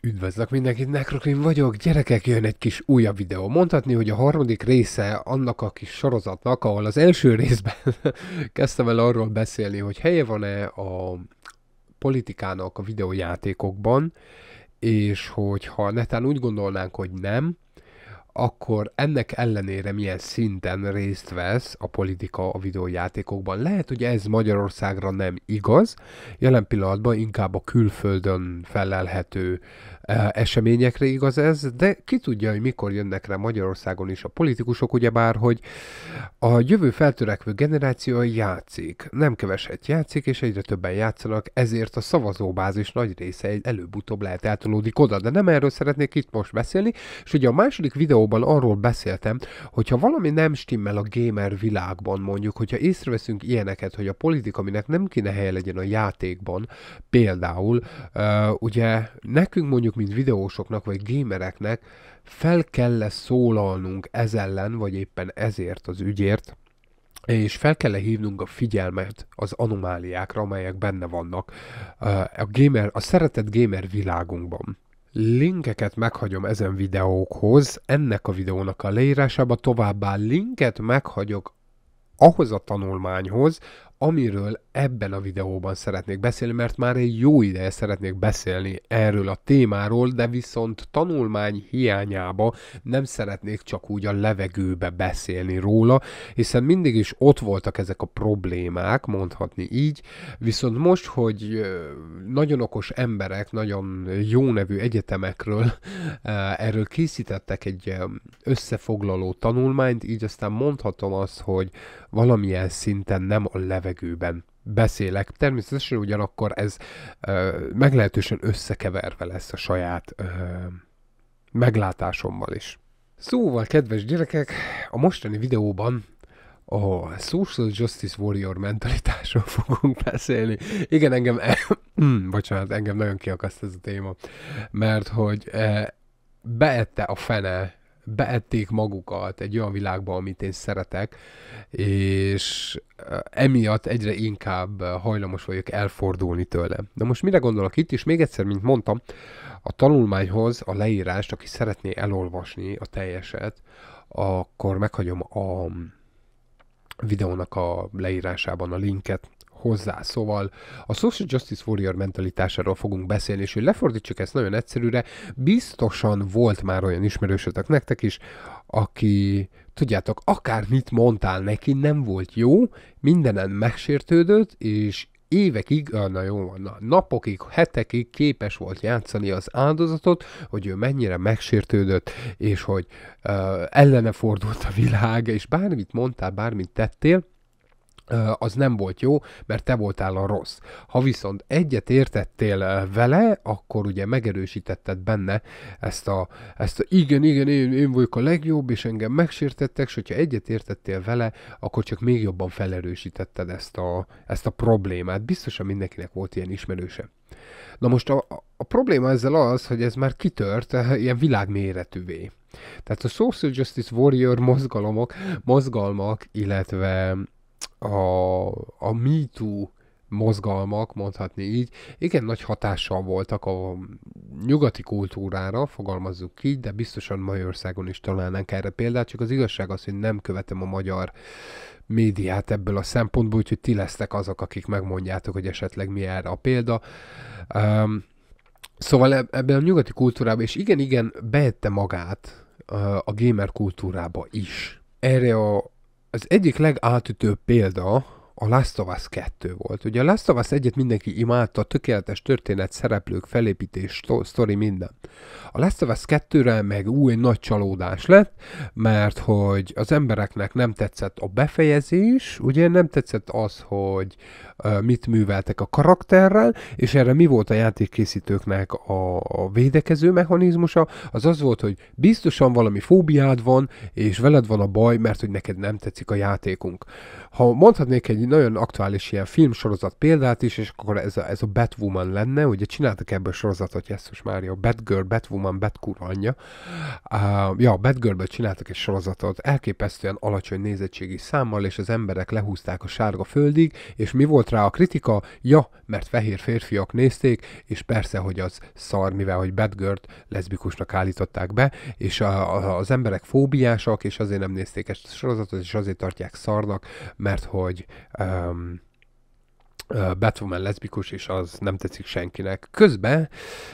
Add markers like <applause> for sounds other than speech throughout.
Üdvözlök mindenkit, Necrocrim vagyok, gyerekek, jön egy kis újabb videó. Mondhatni, hogy a harmadik része annak a kis sorozatnak, ahol az első részben <laughs> kezdtem el arról beszélni, hogy helye van-e a politikának a videójátékokban, és hogyha netán úgy gondolnánk, hogy nem, akkor ennek ellenére milyen szinten részt vesz a politika a videójátékokban. Lehet, hogy ez Magyarországra nem igaz, jelen pillanatban inkább a külföldön felelhető e, eseményekre igaz ez, de ki tudja, hogy mikor jönnek rá Magyarországon is a politikusok, ugyebár, hogy a jövő feltörekvő generáció játszik, nem keveset játszik, és egyre többen játszanak, ezért a szavazóbázis nagy része előbb-utóbb lehet eltolódik oda, de nem erről szeretnék itt most beszélni, és ugye a második videó videóban arról beszéltem, hogyha valami nem stimmel a gamer világban, mondjuk, hogyha észreveszünk ilyeneket, hogy a politika, aminek nem kéne helye legyen a játékban, például, ugye nekünk mondjuk, mint videósoknak, vagy gamereknek fel kell szólalnunk ez ellen, vagy éppen ezért az ügyért, és fel kell hívnunk a figyelmet az anomáliákra, amelyek benne vannak a, gamer, a szeretett gamer világunkban linkeket meghagyom ezen videókhoz, ennek a videónak a leírásába, továbbá linket meghagyok ahhoz a tanulmányhoz, amiről ebben a videóban szeretnék beszélni, mert már egy jó ideje szeretnék beszélni erről a témáról, de viszont tanulmány hiányába nem szeretnék csak úgy a levegőbe beszélni róla, hiszen mindig is ott voltak ezek a problémák, mondhatni így, viszont most, hogy nagyon okos emberek, nagyon jó nevű egyetemekről erről készítettek egy összefoglaló tanulmányt, így aztán mondhatom azt, hogy valamilyen szinten nem a levegőben beszélek. Természetesen ugyanakkor ez ö, meglehetősen összekeverve lesz a saját ö, meglátásommal is. Szóval, kedves gyerekek, a mostani videóban a Social Justice Warrior mentalitásról <laughs> fogunk beszélni. Igen, engem, e- <clears throat> bocsánat, engem nagyon kiakaszt ez a téma, mert hogy e, beette a fene beették magukat egy olyan világba, amit én szeretek, és emiatt egyre inkább hajlamos vagyok elfordulni tőle. De most mire gondolok itt is? Még egyszer, mint mondtam, a tanulmányhoz a leírást, aki szeretné elolvasni a teljeset, akkor meghagyom a mm, videónak a leírásában a linket, hozzá. Szóval a Social Justice Warrior mentalitásáról fogunk beszélni, és hogy lefordítsuk ezt nagyon egyszerűre, biztosan volt már olyan ismerősötök nektek is, aki, tudjátok, akármit mondtál neki, nem volt jó, mindenen megsértődött, és évekig, ah, na jó, na, napokig, hetekig képes volt játszani az áldozatot, hogy ő mennyire megsértődött, és hogy uh, ellene fordult a világ, és bármit mondtál, bármit tettél, az nem volt jó, mert te voltál a rossz. Ha viszont egyet értettél vele, akkor ugye megerősítetted benne ezt a, ezt a igen, igen, én, én vagyok a legjobb, és engem megsértettek, és hogyha egyet értettél vele, akkor csak még jobban felerősítetted ezt a, ezt a problémát. Biztosan mindenkinek volt ilyen ismerőse. Na most a, a probléma ezzel az, hogy ez már kitört ilyen világméretűvé. Tehát a Social Justice Warrior mozgalmak, mozgalmak illetve a, a MeToo mozgalmak, mondhatni így, igen nagy hatással voltak a nyugati kultúrára, fogalmazzuk így, de biztosan Magyarországon is találnánk erre példát, csak az igazság az, hogy nem követem a magyar médiát ebből a szempontból, úgyhogy ti lesztek azok, akik megmondjátok, hogy esetleg mi erre a példa. Um, szóval ebben a nyugati kultúrában, és igen, igen, beette magát a gamer kultúrába is. Erre a, az egyik legátütőbb példa, a Last of Us 2 volt. Ugye a Last of Us 1 mindenki imádta, tökéletes történet, szereplők, felépítés, sztori, minden. A Last of Us 2-re meg új nagy csalódás lett, mert hogy az embereknek nem tetszett a befejezés, ugye nem tetszett az, hogy mit műveltek a karakterrel, és erre mi volt a játékkészítőknek a, a védekező mechanizmusa, az az volt, hogy biztosan valami fóbiád van, és veled van a baj, mert hogy neked nem tetszik a játékunk ha mondhatnék egy nagyon aktuális ilyen filmsorozat példát is, és akkor ez a, ez a Batwoman lenne, ugye csináltak ebből sorozatot, jesszus Mária, Batgirl, Batwoman, Batkur anyja. Uh, ja, Batgirlből csináltak egy sorozatot, elképesztően alacsony nézettségi számmal, és az emberek lehúzták a sárga földig, és mi volt rá a kritika? Ja, mert fehér férfiak nézték, és persze, hogy az szar, mivel hogy Batgirlt leszbikusnak állították be, és a, a, az emberek fóbiásak, és azért nem nézték ezt a sorozatot, és azért tartják szarnak, mert hogy um, Batwoman leszbikus, és az nem tetszik senkinek. Közben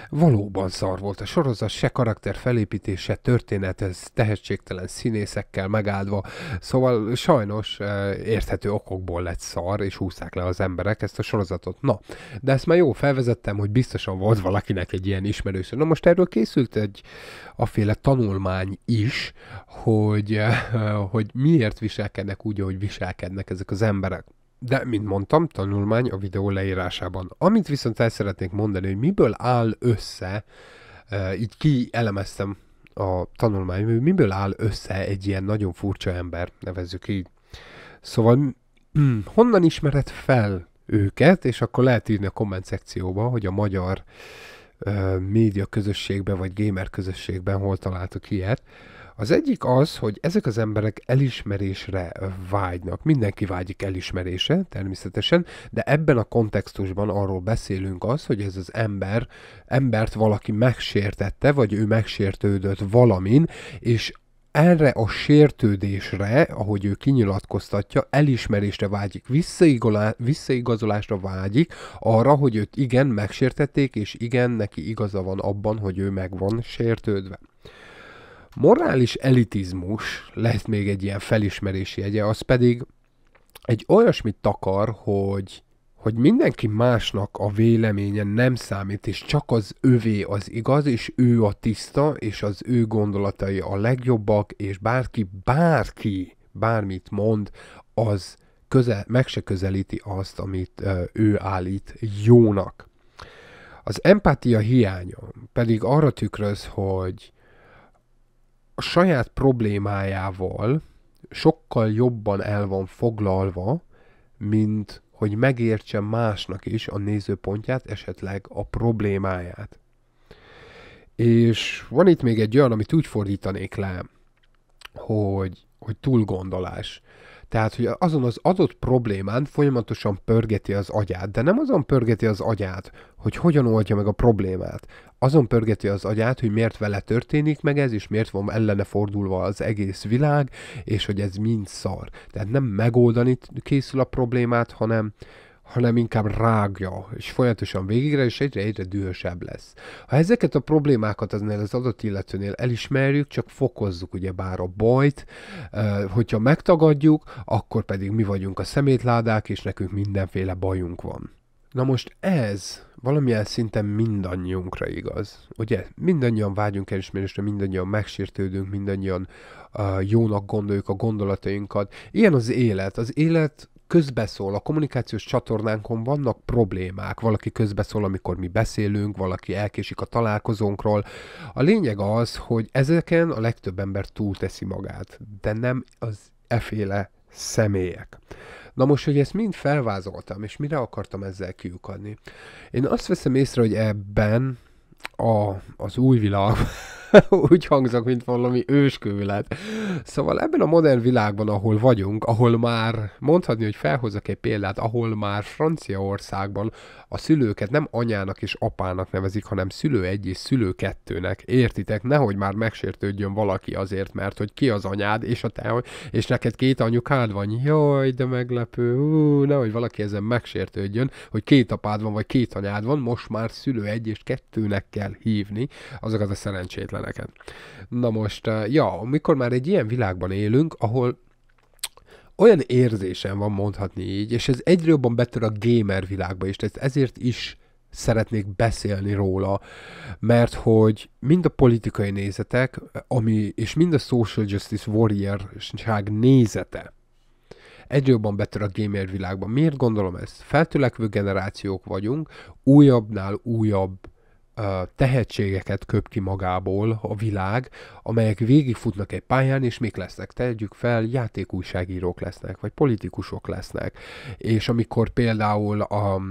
valóban szar volt a sorozat, se karakter felépítése, történet, ez tehetségtelen színészekkel megáldva, szóval sajnos érthető okokból lett szar, és húzták le az emberek ezt a sorozatot. Na, de ezt már jó felvezettem, hogy biztosan volt valakinek egy ilyen ismerős. Na most erről készült egy aféle tanulmány is, hogy, hogy miért viselkednek úgy, ahogy viselkednek ezek az emberek de, mint mondtam, tanulmány a videó leírásában. Amit viszont el szeretnék mondani, hogy miből áll össze, e, így kielemeztem a tanulmány, miből áll össze egy ilyen nagyon furcsa ember, nevezzük így. Szóval <clears throat> honnan ismered fel őket, és akkor lehet írni a komment szekcióba, hogy a magyar e, média közösségben, vagy gamer közösségben hol találtok ilyet. Az egyik az, hogy ezek az emberek elismerésre vágynak. Mindenki vágyik elismerése, természetesen, de ebben a kontextusban arról beszélünk az, hogy ez az ember, embert valaki megsértette, vagy ő megsértődött valamin, és erre a sértődésre, ahogy ő kinyilatkoztatja, elismerésre vágyik, visszaigazolásra vágyik, arra, hogy őt igen, megsértették, és igen, neki igaza van abban, hogy ő meg van sértődve morális elitizmus lehet még egy ilyen felismerési jegye, az pedig egy olyasmit takar, hogy, hogy mindenki másnak a véleménye nem számít, és csak az övé az igaz, és ő a tiszta, és az ő gondolatai a legjobbak, és bárki, bárki bármit mond, az közel, meg se közelíti azt, amit ő állít jónak. Az empátia hiánya pedig arra tükröz, hogy a saját problémájával sokkal jobban el van foglalva, mint hogy megértse másnak is a nézőpontját, esetleg a problémáját. És van itt még egy olyan, amit úgy fordítanék le, hogy, hogy túlgondolás. Tehát, hogy azon az adott problémán folyamatosan pörgeti az agyát, de nem azon pörgeti az agyát, hogy hogyan oldja meg a problémát. Azon pörgeti az agyát, hogy miért vele történik meg ez, és miért van ellene fordulva az egész világ, és hogy ez mind szar. Tehát nem megoldani készül a problémát, hanem, hanem inkább rágja, és folyamatosan végigre, és egyre, egyre dühösebb lesz. Ha ezeket a problémákat aznél az adott illetőnél elismerjük, csak fokozzuk ugye bár a bajt, hogyha megtagadjuk, akkor pedig mi vagyunk a szemétládák, és nekünk mindenféle bajunk van. Na most ez valamilyen szinten mindannyiunkra igaz. Ugye mindannyian vágyunk elismerésre, mindannyian megsértődünk, mindannyian uh, jónak gondoljuk a gondolatainkat. Ilyen az élet. Az élet közbeszól, a kommunikációs csatornánkon vannak problémák, valaki közbeszól, amikor mi beszélünk, valaki elkésik a találkozónkról. A lényeg az, hogy ezeken a legtöbb ember túlteszi magát, de nem az eféle személyek. Na most, hogy ezt mind felvázoltam, és mire akartam ezzel kiukadni? Én azt veszem észre, hogy ebben a, az új világ, <laughs> úgy hangzok, mint valami őskövület. Szóval ebben a modern világban, ahol vagyunk, ahol már, mondhatni, hogy felhozok egy példát, ahol már Franciaországban a szülőket nem anyának és apának nevezik, hanem szülő egy és szülő kettőnek. Értitek? Nehogy már megsértődjön valaki azért, mert hogy ki az anyád, és a te, és neked két anyukád van. Jaj, de meglepő. Hú, nehogy valaki ezen megsértődjön, hogy két apád van, vagy két anyád van, most már szülő egy és kettőnek kell hívni azokat a szerencsétlen neked. Na most, eh, ja, amikor már egy ilyen világban élünk, ahol olyan érzésem van mondhatni így, és ez egyre jobban betör a gamer világba is, tehát ezért is szeretnék beszélni róla, mert hogy mind a politikai nézetek, ami, és mind a social justice warrior nézete, egyre jobban betör a gamer világban. Miért gondolom ezt? Feltülekvő generációk vagyunk, újabbnál újabb tehetségeket köp ki magából a világ, amelyek végigfutnak egy pályán, és mik lesznek? Tegyük fel, játékújságírók lesznek, vagy politikusok lesznek. És amikor például a,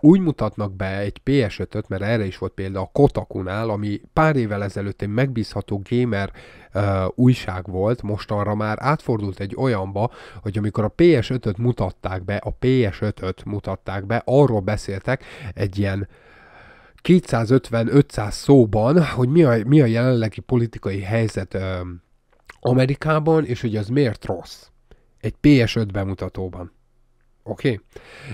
úgy mutatnak be egy PS5-öt, mert erre is volt példa a Kotakunál, ami pár évvel ezelőtt egy megbízható gamer uh, újság volt, mostanra már átfordult egy olyanba, hogy amikor a PS5-öt mutatták be, a PS5-öt mutatták be, arról beszéltek egy ilyen uh, 250-500 szóban, hogy mi a, mi a jelenlegi politikai helyzet ö, Amerikában, és hogy az miért rossz. Egy PS5 bemutatóban. Oké? Okay?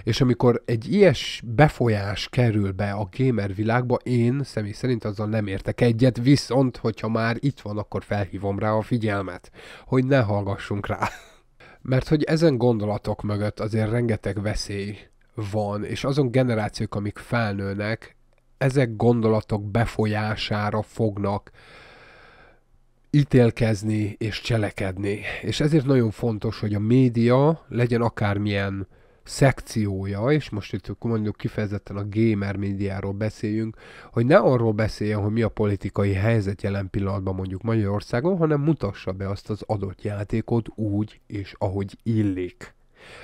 És amikor egy ilyes befolyás kerül be a gamer világba, én személy szerint azzal nem értek egyet, viszont, hogyha már itt van, akkor felhívom rá a figyelmet, hogy ne hallgassunk rá. <laughs> Mert hogy ezen gondolatok mögött azért rengeteg veszély van, és azon generációk, amik felnőnek, ezek gondolatok befolyására fognak ítélkezni és cselekedni. És ezért nagyon fontos, hogy a média legyen akármilyen szekciója, és most itt mondjuk kifejezetten a gamer médiáról beszéljünk, hogy ne arról beszéljen, hogy mi a politikai helyzet jelen pillanatban mondjuk Magyarországon, hanem mutassa be azt az adott játékot úgy és ahogy illik.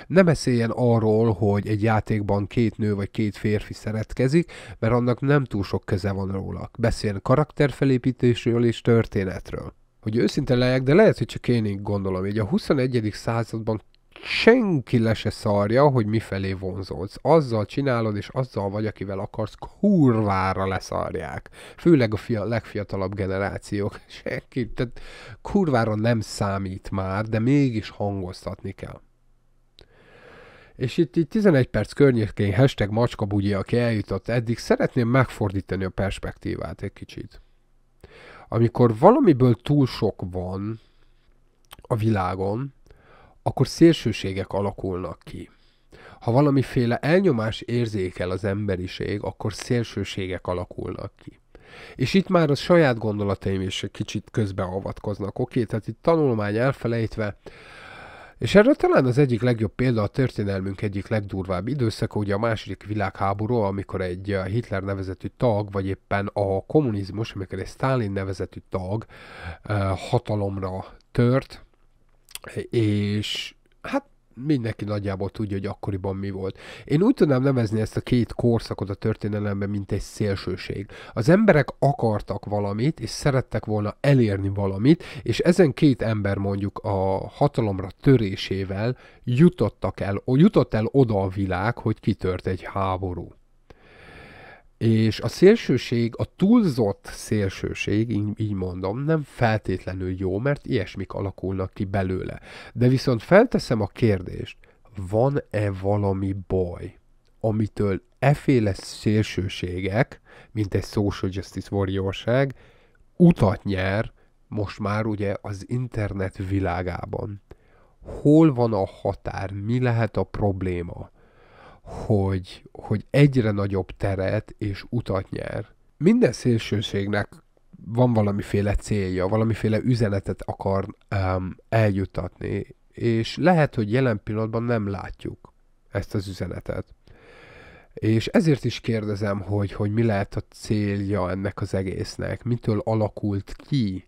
Ne beszéljen arról, hogy egy játékban két nő vagy két férfi szeretkezik, mert annak nem túl sok köze van róla. Beszéljen karakterfelépítésről és történetről. Hogy őszinte legyek, de lehet, hogy csak én így gondolom, hogy a 21. században senki le se szarja, hogy mifelé vonzódsz. Azzal csinálod, és azzal vagy, akivel akarsz, kurvára leszarják. Főleg a fia, legfiatalabb generációk. <laughs> Senki, tehát kurvára nem számít már, de mégis hangoztatni kell és itt így 11 perc környékén hashtag macskabugyi, aki eljutott eddig, szeretném megfordítani a perspektívát egy kicsit. Amikor valamiből túl sok van a világon, akkor szélsőségek alakulnak ki. Ha valamiféle elnyomás érzékel az emberiség, akkor szélsőségek alakulnak ki. És itt már a saját gondolataim is egy kicsit közbeavatkoznak, oké? Tehát itt tanulmány elfelejtve, és erre talán az egyik legjobb példa a történelmünk egyik legdurvább időszaka, ugye a második világháború, amikor egy eh, Hitler nevezetű tag, vagy éppen a kommunizmus, amikor egy Stalin nevezetű tag eh, hatalomra tört, és hát mindenki nagyjából tudja, hogy akkoriban mi volt. Én úgy tudnám nevezni ezt a két korszakot a történelemben, mint egy szélsőség. Az emberek akartak valamit, és szerettek volna elérni valamit, és ezen két ember mondjuk a hatalomra törésével jutottak el, jutott el oda a világ, hogy kitört egy háború. És a szélsőség, a túlzott szélsőség, így, így mondom, nem feltétlenül jó, mert ilyesmik alakulnak ki belőle. De viszont felteszem a kérdést, van-e valami baj, amitől eféle szélsőségek, mint egy social justice warriorság, utat nyer most már ugye az internet világában. Hol van a határ, mi lehet a probléma? hogy, hogy egyre nagyobb teret és utat nyer. Minden szélsőségnek van valamiféle célja, valamiféle üzenetet akar um, eljutatni, és lehet, hogy jelen pillanatban nem látjuk ezt az üzenetet. És ezért is kérdezem, hogy, hogy mi lehet a célja ennek az egésznek, mitől alakult ki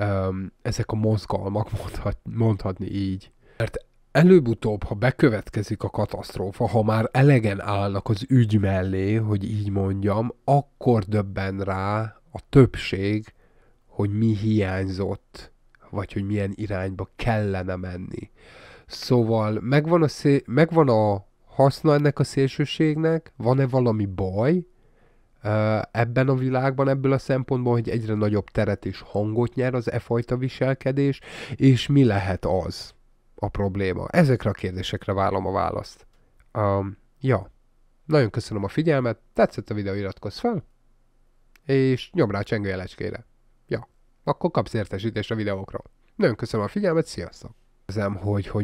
um, ezek a mozgalmak, mondhat, mondhatni így. Mert előbb-utóbb, ha bekövetkezik a katasztrófa, ha már elegen állnak az ügy mellé, hogy így mondjam, akkor döbben rá a többség, hogy mi hiányzott, vagy hogy milyen irányba kellene menni. Szóval megvan a, szé- megvan a haszna ennek a szélsőségnek, van-e valami baj ebben a világban, ebből a szempontból, hogy egyre nagyobb teret és hangot nyer az e fajta viselkedés, és mi lehet az? a probléma? Ezekre a kérdésekre vállom a választ. Um, ja, nagyon köszönöm a figyelmet, tetszett a videó, iratkozz fel, és nyomd rá a csengő jelecskére. Ja, akkor kapsz értesítést a videókról. Nagyon köszönöm a figyelmet, sziasztok! Köszönöm, hogy, hogy